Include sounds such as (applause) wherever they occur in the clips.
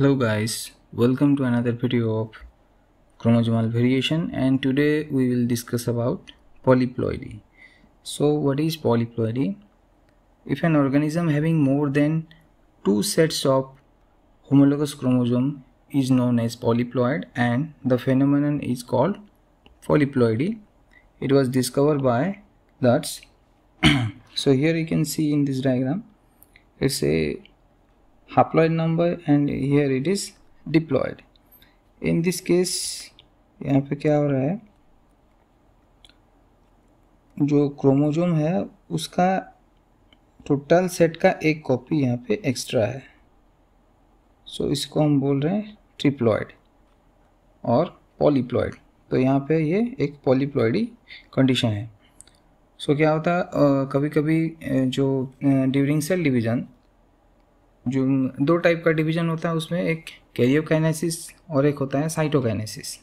hello guys welcome to another video of chromosomal variation and today we will discuss about polyploidy so what is polyploidy if an organism having more than two sets of homologous chromosome is known as polyploid and the phenomenon is called polyploidy it was discovered by Lutz (clears throat) so here you can see in this diagram it's a haploid number and here it is deployed in this case यहाँ पे क्या हो रहा है जो chromosome है उसका total set का एक कॉपी यहाँ पे एक्स्ट्रा है सो so, इसको हम बोल रहे हैं ट्रिप्लॉयड और पॉलीप्लॉयड तो यहाँ पे ये एक पॉलीप्लॉयडी कंडीशन है सो so, क्या होता है कभी कभी जो ड्यूरिंग सेल डिवीज़न जो दो टाइप का डिवीजन होता है उसमें एक कैरियोकाइनेसिस और एक होता है साइटोकाइनेसिस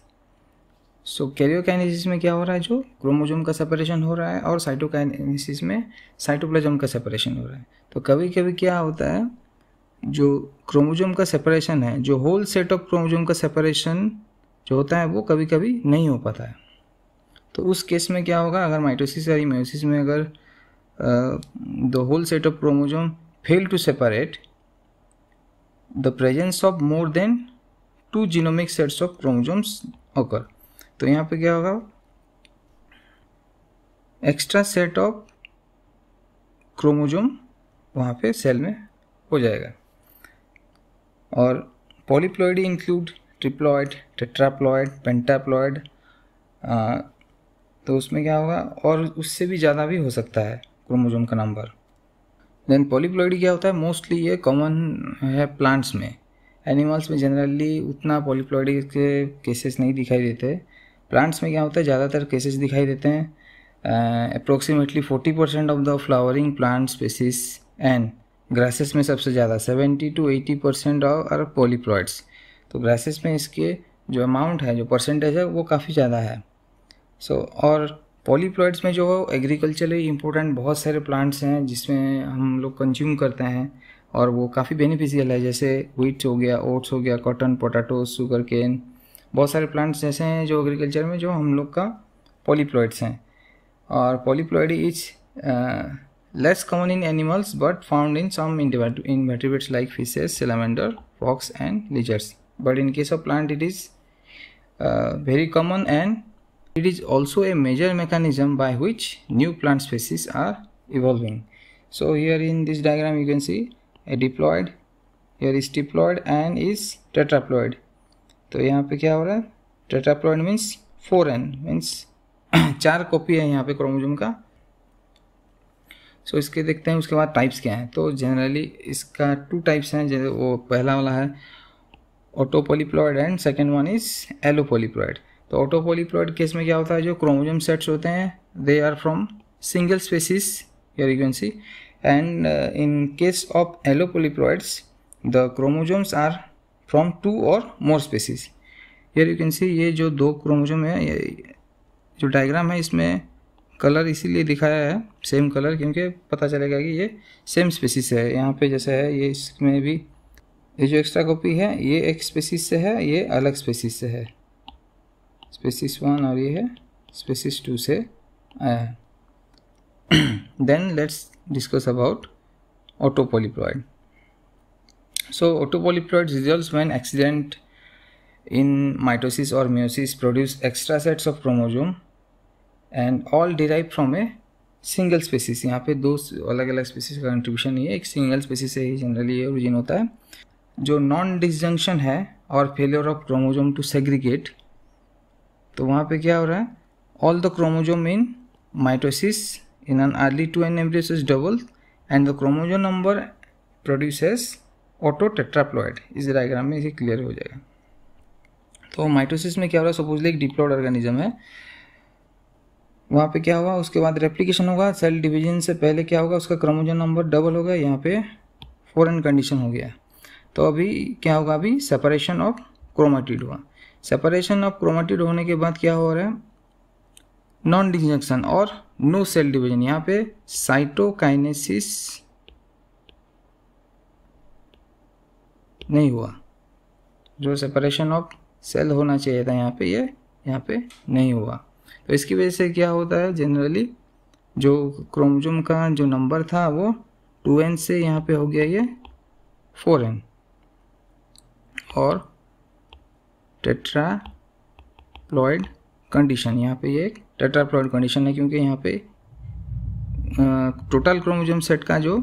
सो कैरियोकाइनेसिस में क्या हो रहा है जो क्रोमोजोम का सेपरेशन हो रहा है और साइटोकाइनेसिस में साइटोप्लाज्म का सेपरेशन हो रहा है तो कभी कभी क्या होता है जो क्रोमोजोम का सेपरेशन है जो होल सेट ऑफ क्रोमोजोम का सेपरेशन जो होता है वो कभी कभी नहीं हो पाता है तो उस केस में क्या होगा अगर माइटोसिस या मायोसिस में अगर the whole set of chromosome fail to separate the presence of more than two genomic sets of chromosomes occur तो यहाँ पे क्या होगा एक्स्ट्रा सेट ऑफ क्रोमोजोम वहाँ पे सेल में हो जाएगा और polyploid include triploid tetraploid pentaploid तो उसमें क्या होगा और उससे भी ज़्यादा भी हो सकता है क्रोमोजोम का नंबर देन पॉलीप्लॉइडी क्या होता है मोस्टली ये कॉमन है प्लांट्स में एनिमल्स में जनरली उतना पॉलीप्लॉइडी के केसेस नहीं दिखाई देते प्लांट्स में क्या होता है ज़्यादातर केसेस दिखाई देते हैं approximately forty percent of the flowering plant species and grasses में सबसे ज़्यादा seventy to eighty percent are polyploids तो ग्रासेस में इसके जो अमाउंट है जो परसेंटेज है वो काफ़ी ज़्यादा है सो so, और पॉलीप्लॉइड्स में जो एग्रीकल्चरली इम्पोर्टेंट बहुत सारे प्लांट्स हैं जिसमें हम लोग कंज्यूम करते हैं और वो काफ़ी बेनिफिशियल है जैसे व्हीट्स हो गया ओट्स हो गया कॉटन पोटाटो शुगर केन बहुत सारे प्लांट्स ऐसे हैं जो एग्रीकल्चर में जो हम लोग का पॉलीप्लॉइड्स हैं और polyploid is less common in animals but found in some invertebrates like fishes salamander frogs and lizards but in case of plant it is very common and It is also a major mechanism by which new plant species are evolving. So here in this diagram you can see a diploid, here is diploid and is tetraploid. तो यहाँ पे क्या हो रहा है tetraploid means four n means चार copy है यहाँ पे क्रोमोजोम का सो so, इसके देखते हैं उसके बाद टाइप्स क्या हैं तो जनरली इसका टू टाइप्स हैं जैसे वो पहला वाला है autopolyploid and second one is allopolyploid तो ऑटोपोलीप्लॉइड केस में क्या होता है जो क्रोमोजोम सेट्स होते हैं they are from single species योर यू and in case of allopolyploids the chromosomes are from two और मोर स्पेसिस ये यू ये जो दो क्रोमोजोम है ये जो डायग्राम है इसमें कलर इसीलिए दिखाया है सेम कलर क्योंकि पता चलेगा कि ये सेम स्पेसिस है यहाँ पे जैसे है ये इसमें भी ये जो एक्स्ट्रा कॉपी है ये एक स्पेसिस से है ये अलग स्पेसिस से है स्पेसिस वन और ये है स्पेसिस टू से आया है then let's discuss about so auto autopolyploids result when accident in mitosis or meiosis produce extra sets of chromosome and all derive from a single species यहाँ पे दो अलग अलग स्पेसिस का कंट्रीब्यूशन ये एक सिंगल स्पेसिस से ही जनरली ये ओरिजिन होता है जो नॉन डिसजंक्शन है और failure of chromosome to segregate तो वहाँ पे क्या हो रहा है all the chromosome in mitosis an early two n embryos is double and the chromosome number produces autotetraploid इस डायग्राम में इसे क्लियर हो जाएगा तो माइटोसिस में क्या हो रहा है सपोजली एक डिप्लॉयड ऑर्गेनिज्म है वहाँ पे क्या हुआ उसके बाद रेप्लिकेशन होगा सेल डिवीजन से पहले क्या होगा उसका क्रोमोजोम नंबर डबल होगा यहाँ पे फॉरन कंडीशन हो गया तो अभी क्या होगा अभी सेपरेशन ऑफ क्रोमाटिड हुआ सेपरेशन ऑफ क्रोमेटिड होने के बाद क्या हो रहा है नॉन डिजंक्शन और नो सेल डिवीजन यहाँ पे साइटोकाइनेसिस नहीं हुआ जो सेपरेशन ऑफ सेल होना चाहिए था यहाँ पे ये यह, यहाँ पे नहीं हुआ तो इसकी वजह से क्या होता है जनरली जो क्रोमजुम का जो नंबर था वो टू एन से यहाँ पे हो गया ये फोर एन और टेट्राप्लॉयड कंडीशन यहाँ पे ये एक टेट्राप्लॉयड कंडीशन है क्योंकि यहाँ पे टोटल क्रोमोजोम सेट का जो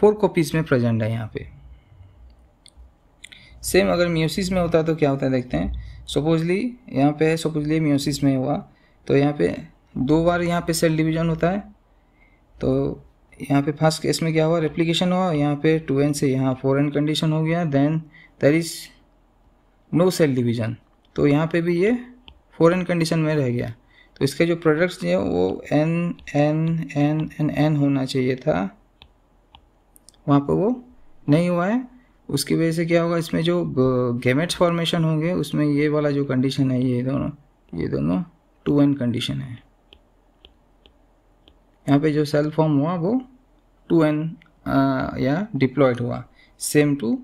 फोर कॉपीज में प्रेजेंट है यहाँ पे सेम अगर म्यूसिस में होता तो क्या होता है देखते हैं सपोजली यहाँ पे है सपोजली म्यूसिस में हुआ तो यहाँ पे दो बार यहाँ पे सेल डिवीजन होता है तो यहाँ पे फर्स्ट केस में क्या हुआ रेप्लीकेशन हुआ यहाँ पे टू एन से यहाँ फोर एन कंडीशन हो गया then there is no cell division तो यहाँ पे भी ये एन कंडीशन में रह गया तो इसके जो प्रोडक्ट्स हैं वो n n n n n होना चाहिए था वहाँ पर वो नहीं हुआ है उसकी वजह से क्या होगा इसमें जो गेमेट्स फॉर्मेशन होंगे उसमें ये वाला जो कंडीशन है ये दोनों ये दोनों टू एन कंडीशन है यहाँ पे जो सेल फॉर्म हुआ वो टू एन या डिप्लॉयड हुआ same to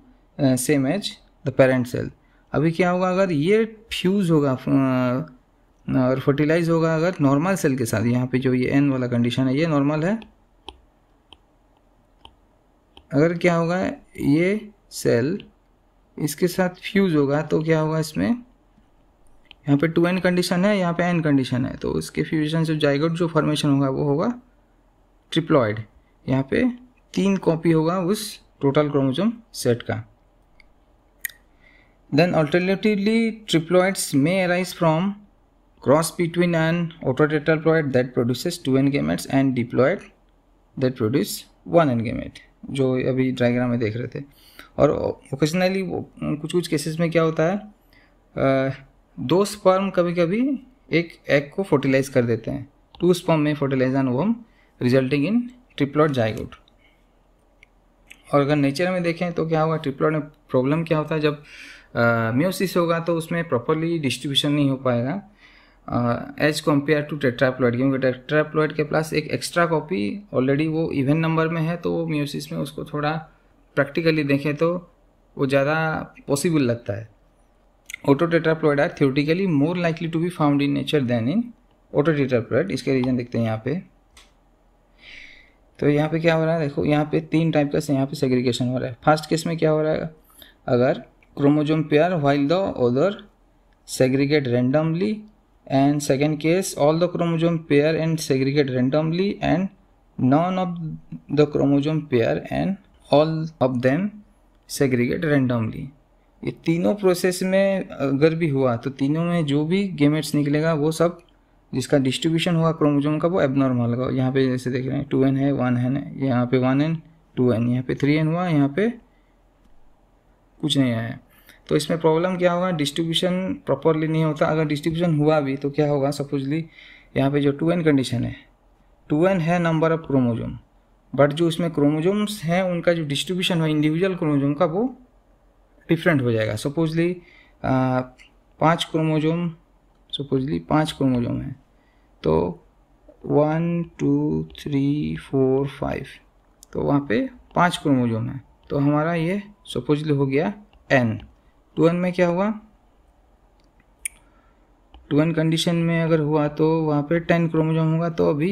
same as the parent cell अभी क्या होगा अगर ये फ्यूज़ होगा और फर्टिलाइज होगा अगर नॉर्मल सेल के साथ यहाँ पे जो ये एन वाला कंडीशन है ये नॉर्मल है अगर क्या होगा ये सेल इसके साथ फ्यूज़ होगा तो क्या होगा इसमें यहाँ पे टू एन कंडीशन है यहाँ पे एन कंडीशन है तो इसके फ्यूजन से जाएगा जो फॉर्मेशन होगा वो होगा ट्रिप्लॉयड यहाँ पे तीन कॉपी होगा उस टोटल क्रोमोजोम सेट का Then alternatively, triploids may arise from cross between an autotetraploid that produces two n gametes and diploid that produce one n gamete जो अभी डायग्राम में देख रहे थे और ओकेजनली कुछ कुछ केसेस में क्या होता है आ, दो स्पर्म कभी कभी एक एग को फर्टिलाइज कर देते हैं टू स्पर्म में fertilise n ovum resulting in triploid zygote और अगर नेचर में देखें तो क्या होगा ट्रिप्लॉट में प्रॉब्लम क्या होता है जब म्योसिस होगा तो उसमें प्रॉपरली डिस्ट्रीब्यूशन नहीं हो पाएगा एज कम्पेयर टू टेट्राप्लॉइड क्योंकि टेट्राप्लॉइड के पास एक एक्स्ट्रा कॉपी ऑलरेडी वो इवेंट नंबर में है तो वो म्योसिस में उसको थोड़ा प्रैक्टिकली देखें तो वो ज़्यादा पॉसिबल लगता है autotetraploid are theoretically more likely to be found in nature than in autotetraploid इसके रीजन देखते हैं यहाँ पे तो यहाँ पे क्या हो रहा है देखो यहाँ पे तीन टाइप का यहाँ पे सेग्रीगेशन हो रहा है फर्स्ट केस में क्या हो रहा है अगर chromosome pair while the other segregate randomly and second case all the chromosome pair and segregate randomly and none of the chromosome pair and all of them segregate randomly ये तीनों process में अगर भी हुआ तो तीनों में जो भी गेमेट्स निकलेगा वो सब जिसका डिस्ट्रीब्यूशन हुआ क्रोमोजोम का वो एबनॉर्मल होगा यहाँ पे जैसे देख रहे हैं टू एन है वन है यहाँ पे वन एन टू एन यहाँ पे थ्री एन हुआ यहाँ पे कुछ नहीं आया तो इसमें प्रॉब्लम क्या होगा डिस्ट्रीब्यूशन प्रॉपरली नहीं होता अगर डिस्ट्रीब्यूशन हुआ भी तो क्या होगा सपोजली यहाँ पे जो टू एन कंडीशन है टू एन है नंबर ऑफ क्रोमोजोम बट जो उसमें क्रोमोजोम्स हैं उनका जो डिस्ट्रीब्यूशन है इंडिविजुअल क्रोमोजोम का वो डिफरेंट हो जाएगा सपोजली पाँच क्रोमोजोम सपोजली पाँच क्रोमोजोम हैं तो one two three four five तो वहाँ पे पांच क्रोमोजोम है तो हमारा ये सपोजली हो गया एन टू एन में क्या हुआ टू एन कंडीशन में अगर हुआ तो वहाँ पे टेन क्रोमोजोम होगा तो अभी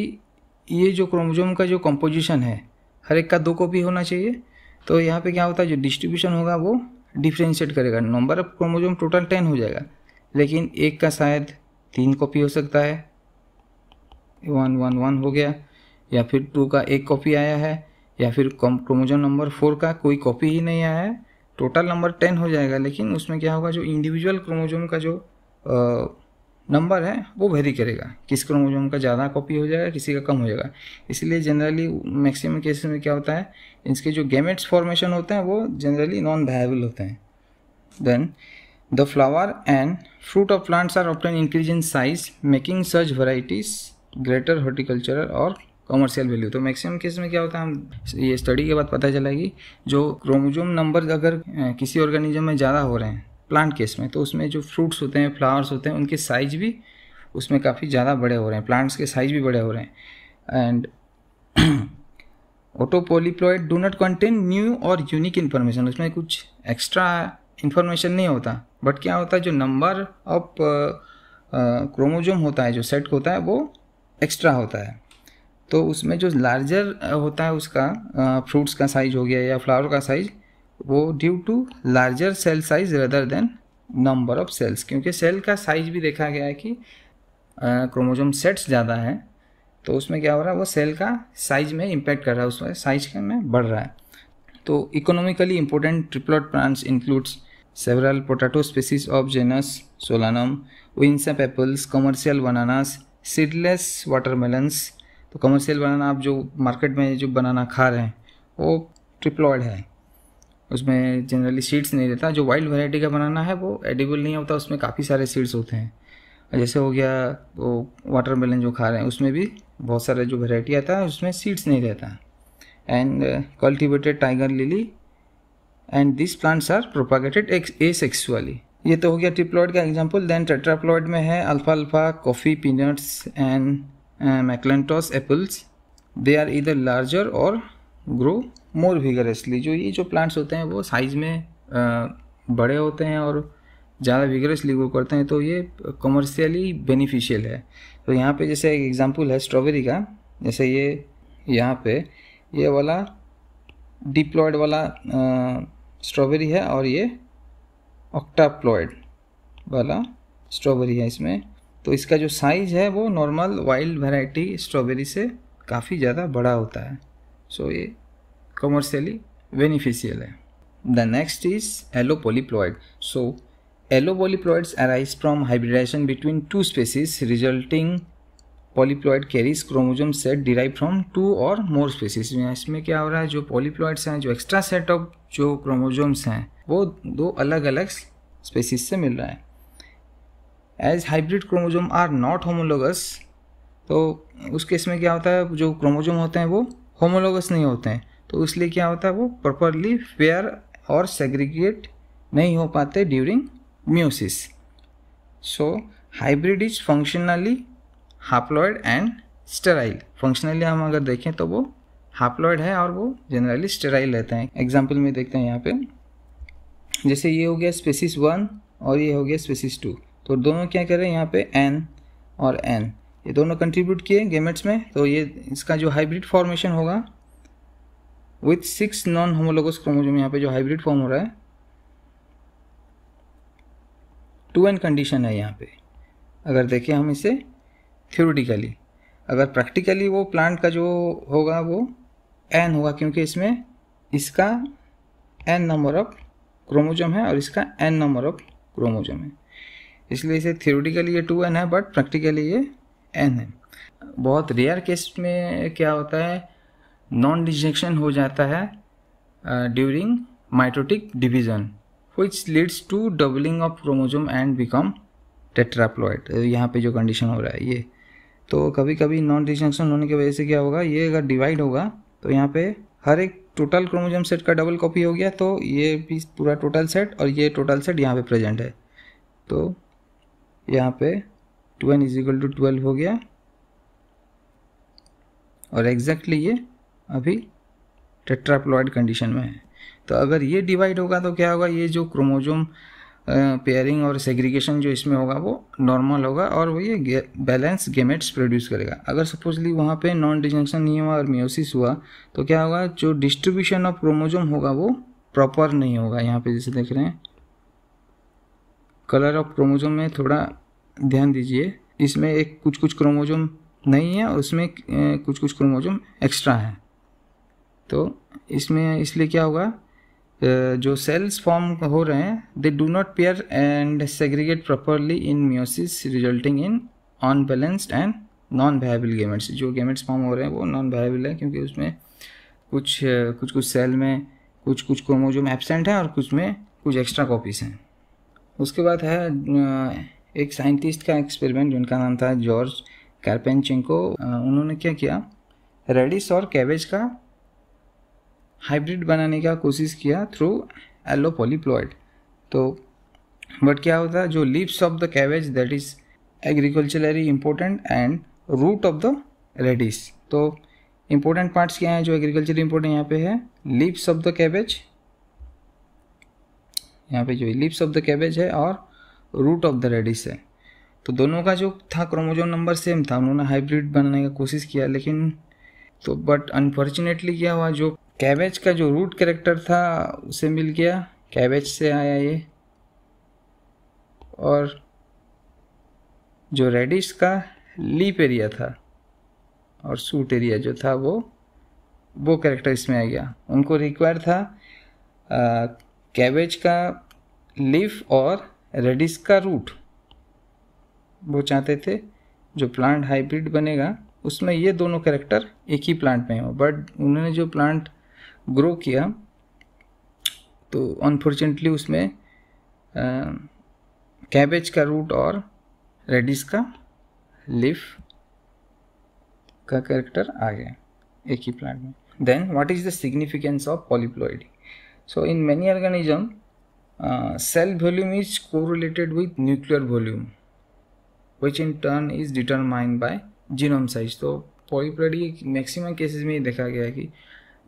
ये जो क्रोमोजोम का जो कंपोजिशन है हर एक का दो कॉपी होना चाहिए तो यहाँ पे क्या होता है जो डिस्ट्रीब्यूशन होगा वो डिफ्रेंशिएट करेगा number of chromosome total ten हो जाएगा लेकिन एक का शायद तीन कॉपी हो सकता है वन वन वन हो गया या फिर टू का एक कॉपी आया है या फिर क्रोमोजोम नंबर फोर का कोई कॉपी ही नहीं आया है टोटल नंबर टेन हो जाएगा लेकिन उसमें क्या होगा जो इंडिविजुअल क्रोमोजोम का जो नंबर है वो वेरी करेगा किस क्रोमोजोम का ज़्यादा कॉपी हो जाएगा किसी का कम हो जाएगा इसलिए जनरली मैक्सिमम केसेस में क्या होता है इसके जो गेमेट्स फॉर्मेशन होते हैं वो जनरली नॉन वायबल होते हैं then the flower and fruit of plants are often increase in size making सर्च वराइटीज ग्रेटर हॉर्टिकल्चरल और कॉमर्शियल वैल्यू तो मैक्सिमम केस में क्या होता है हम ये स्टडी के बाद पता चला कि जो क्रोमोजोम नंबर अगर किसी ऑर्गेनिज्म में ज़्यादा हो रहे हैं प्लांट केस में तो उसमें जो फ्रूट्स होते हैं फ्लावर्स होते हैं उनके साइज भी उसमें काफ़ी ज़्यादा बड़े हो रहे हैं प्लांट्स के साइज भी बड़े हो रहे हैं and autopolyploid do not contain new और यूनिक इन्फॉर्मेशन उसमें कुछ एक्स्ट्रा इन्फॉर्मेशन नहीं होता बट क्या होता है जो नंबर ऑफ क्रोमोजोम होता है जो सेट होता है वो एक्स्ट्रा होता है तो उसमें जो लार्जर होता है उसका फ्रूट्स का साइज हो गया या फ्लावर का साइज वो due to larger cell size rather than number of cells क्योंकि सेल का साइज भी देखा गया है कि क्रोमोजोम सेट्स ज़्यादा है तो उसमें क्या हो रहा है वो सेल का साइज में इम्पैक्ट कर रहा है उसमें साइज में बढ़ रहा है तो economically important triploid plants includes several species of genus Solanum Solanum, windsap apples commercial bananas seedless watermelons तो कमर्शियल बनाना आप जो मार्केट में जो बनाना खा रहे हैं वो ट्रिप्लॉयड है उसमें जनरली सीड्स नहीं रहता जो वाइल्ड वैरायटी का बनाना है वो एडिबल नहीं होता उसमें काफ़ी सारे सीड्स होते हैं जैसे हो गया वो वाटर मेलन जो खा रहे हैं उसमें भी बहुत सारे जो वेराइटी आता है उसमें सीड्स नहीं रहता and cultivated tiger lily and this plants are propagated asexually ये तो हो गया ट्रिप्लॉयड का एग्जाम्पल देन टेट्राप्लॉइड में है अल्फा अल्फा coffee peanuts and McIntosh apples they are इधर लार्जर और ग्रो मोर विगरसली जो ये जो प्लांट्स होते हैं वो साइज़ में बड़े होते हैं और ज़्यादा विगरसली ग्रो करते हैं तो ये कमर्शियली बेनिफिशियल है तो यहाँ पे जैसे एक एग्जांपल है स्ट्रॉबेरी का जैसे ये यहाँ पे ये वाला डिप्लॉयड वाला स्ट्रॉबेरी है और ये ऑक्टाप्लॉयड वाला स्ट्रॉबेरी है इसमें तो इसका जो साइज़ है वो नॉर्मल वाइल्ड वैरायटी स्ट्रॉबेरी से काफ़ी ज़्यादा बड़ा होता है सो so, ये कमर्शियली बेनिफिशियल है the next is allopolyploid so allopolyploids arise from hybridization between two species resulting polyploid carries chromosome set derive from two और मोर स्पेसीज इसमें क्या हो रहा है जो पॉलीप्लॉइड्स हैं जो एक्स्ट्रा सेट ऑफ जो क्रोमोजोम्स हैं वो दो अलग अलग स्पेसीज से मिल रहा है as hybrid chromosome are not homologous तो उस केस में क्या होता है जो क्रोमोजोम होते हैं वो होमोलोगस नहीं होते हैं तो इसलिए क्या होता है वो प्रॉपरली फेयर और सेग्रीगेट नहीं हो पाते during meiosis so hybrid is functionally haploid and sterile functionally हम अगर देखें तो वो हाप्लॉयड है और वो जनरली स्टेराइल रहते हैं एग्जाम्पल में देखते हैं यहाँ पे जैसे ये हो गया स्पेसिस वन और ये हो गया स्पेसिस टू तो दोनों क्या करें यहाँ पे एन और एन ये दोनों कंट्रीब्यूट किए गेमेट्स में तो ये इसका जो हाइब्रिड फॉर्मेशन होगा with six non homologous chromosome यहाँ पे जो हाइब्रिड फॉर्म हो रहा है टू एन कंडीशन है यहाँ पे अगर देखें हम इसे थ्योरेटिकली अगर प्रैक्टिकली वो प्लांट का जो होगा वो एन होगा क्योंकि इसमें इसका एन नंबर ऑफ क्रोमोजोम है और इसका एन नंबर ऑफ क्रोमोजोम है इसलिए इसे थियोरटिकली ये टू एन है बट प्रैक्टिकली ये एन है बहुत रेयर केस में क्या होता है नॉन डिजेक्शन हो जाता है during mitotic division which leads to doubling of chromosome and become tetraploid यहाँ पे जो कंडीशन हो रहा है ये तो कभी कभी नॉन डिजेक्शन होने की वजह से क्या होगा ये अगर डिवाइड होगा तो यहाँ पे हर एक टोटल क्रोमोजोम सेट का डबल कॉपी हो गया तो ये भी पूरा टोटल सेट और ये टोटल सेट यहाँ पे प्रेजेंट है तो यहाँ पे n is equal to twelve हो गया और एग्जैक्टली ये अभी टेट्राप्लॉयड कंडीशन में है तो अगर ये डिवाइड होगा तो क्या होगा ये जो क्रोमोजोम पेयरिंग और सेग्रीगेशन जो इसमें होगा वो नॉर्मल होगा और वो ये बैलेंस गेमेट्स प्रोड्यूस करेगा अगर सपोजली वहाँ पे नॉन डिजंक्शन नहीं हुआ और म्योसिस हुआ तो क्या होगा जो डिस्ट्रीब्यूशन ऑफ क्रोमोजोम होगा वो प्रॉपर नहीं होगा यहाँ पे जैसे देख रहे हैं कलर ऑफ क्रोमोजोम में थोड़ा ध्यान दीजिए इसमें एक कुछ कुछ क्रोमोजोम नहीं है और उसमें कुछ कुछ क्रोमोजोम एक्स्ट्रा है तो इसमें इसलिए क्या होगा जो सेल्स फॉर्म हो रहे हैं they do not pair and segregate properly in meiosis resulting in unbalanced and non viable gametes जो गेमेट्स फॉर्म हो रहे हैं वो नॉन वायबल है क्योंकि उसमें कुछ कुछ कुछ सेल में कुछ कुछ क्रोमोजोम एबसेंट हैं और कुछ में कुछ एक्स्ट्रा कॉपीज हैं उसके बाद है एक साइंटिस्ट का एक्सपेरिमेंट जिनका नाम था जॉर्ज को उन्होंने क्या किया रेडिस और कैबेज का हाइब्रिड बनाने का कोशिश किया थ्रू एलो पॉलीप्लॉयड तो बट क्या होता है जो leaves of the cabbage that is agriculturally important and root of the radish तो इम्पोर्टेंट पार्ट्स क्या हैं जो एग्रीकल्चर इम्पोर्टेंट यहाँ पे है लीव्स ऑफ द कैबेज यहाँ पे जो लिप्स ऑफ द कैबेज है और रूट ऑफ द रेडिस है तो दोनों का जो था क्रोमोजोम नंबर सेम था उन्होंने हाइब्रिड बनाने का कोशिश किया लेकिन तो बट अनफॉर्चुनेटली क्या हुआ जो कैबेज का जो रूट करेक्टर था उसे मिल गया कैबेज से आया ये और जो रेडिश का लीप एरिया था और सूट एरिया जो था वो वो करेक्टर इसमें आ गया उनको रिक्वायर था कैबेज का लीफ और रेडिस का रूट वो चाहते थे जो प्लांट हाइब्रिड बनेगा उसमें ये दोनों कैरेक्टर एक ही प्लांट में हो बट उन्होंने जो प्लांट ग्रो किया तो अनफॉर्चुनेटली उसमें कैबेज का रूट और रेडिस का लीफ का कैरेक्टर आ गया एक ही प्लांट में then what is the significance of polyploidy So in many organism, uh, cell volume is correlated with nuclear volume, which in turn is determined by genome size. so polyploidy maximum cases में ये देखा गया है कि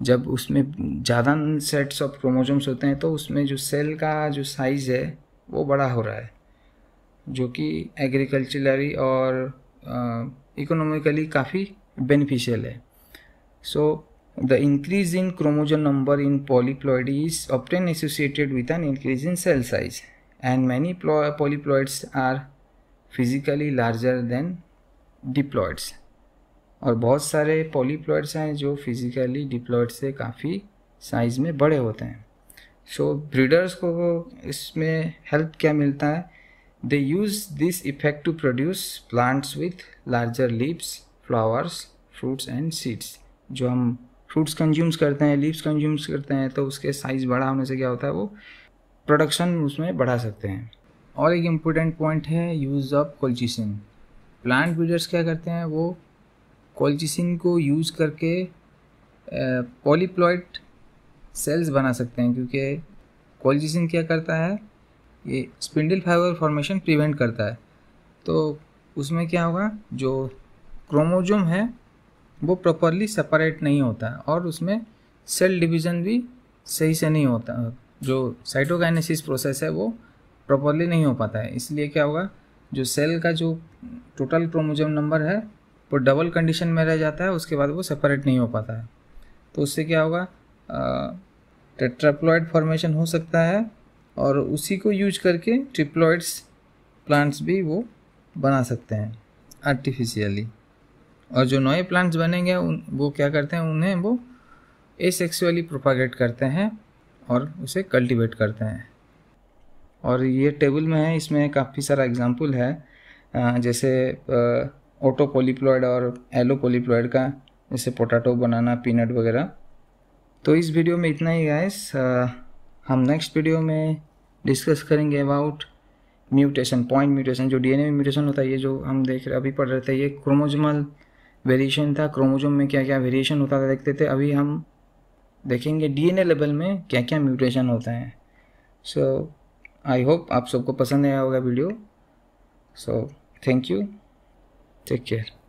जब उसमें ज़्यादा sets of chromosomes होते हैं तो उसमें जो cell का जो size है वो बड़ा हो रहा है जो कि agriculturally और इकोनॉमिकली काफ़ी बेनिफिशियल है so so, The increase in chromosome number in polyploidy is often associated with an increase in cell size and many polyploids are physically larger than diploids और बहुत सारे पॉलीप्लॉइड्स हैं जो फिजिकली डिप्लॉइड से काफ़ी साइज़ में बड़े होते हैं सो so, ब्रीडर्स को इसमें हेल्प क्या मिलता है they use this effect to produce plants with larger leaves flowers fruits and seeds जो हम फ्रूट्स कंज्यूम्स करते हैं लीव्स कंज्यूम्स करते हैं तो उसके साइज़ बड़ा होने से क्या होता है वो प्रोडक्शन उसमें बढ़ा सकते हैं और एक इम्पोर्टेंट पॉइंट है use of colchicine plant breeders क्या करते हैं वो कोल्चिसिन को यूज़ करके पॉलीप्लॉइड सेल्स बना सकते हैं क्योंकि कोल्चिसिन क्या करता है ये स्पिंडल फाइबर फॉर्मेशन प्रिवेंट करता है तो उसमें क्या होगा जो क्रोमोजोम है वो प्रॉपरली सेपरेट नहीं होता और उसमें सेल डिवीज़न भी सही से नहीं होता जो साइटोकाइनेसिस प्रोसेस है वो प्रॉपरली नहीं हो पाता है इसलिए क्या होगा जो सेल का जो टोटल क्रोमोजोम नंबर है वो डबल कंडीशन में रह जाता है उसके बाद वो सेपरेट नहीं हो पाता है तो उससे क्या होगा टेट्राप्लॉयड फॉर्मेशन हो सकता है और उसी को यूज करके ट्रिप्लॉयड्स प्लांट्स भी वो बना सकते हैं आर्टिफिशियली और जो नए प्लांट्स बनेंगे उन वो क्या करते हैं उन्हें वो एसेक्सुअली प्रोपागेट करते हैं और उसे कल्टीवेट करते हैं और ये टेबल में है इसमें काफ़ी सारा एग्जाम्पल है जैसे ऑटो पोलीप्लॉयड और एलो पोलीप्लॉयड का जैसे पोटैटो बनाना पीनट वगैरह तो इस वीडियो में इतना ही गाइस हम नेक्स्ट वीडियो में डिस्कस करेंगे अबाउट म्यूटेशन पॉइंट म्यूटेशन जो डीएनए में म्यूटेशन होता है ये जो हम देख रहे अभी पढ़ रहे थे ये क्रोमोजमल वेरिएशन था क्रोमोजोम में क्या क्या वेरिएशन होता था देखते थे अभी हम देखेंगे डीएनए लेवल में क्या क्या म्यूटेशन होते हैं सो आई होप आप सबको पसंद आया होगा video so thank you take care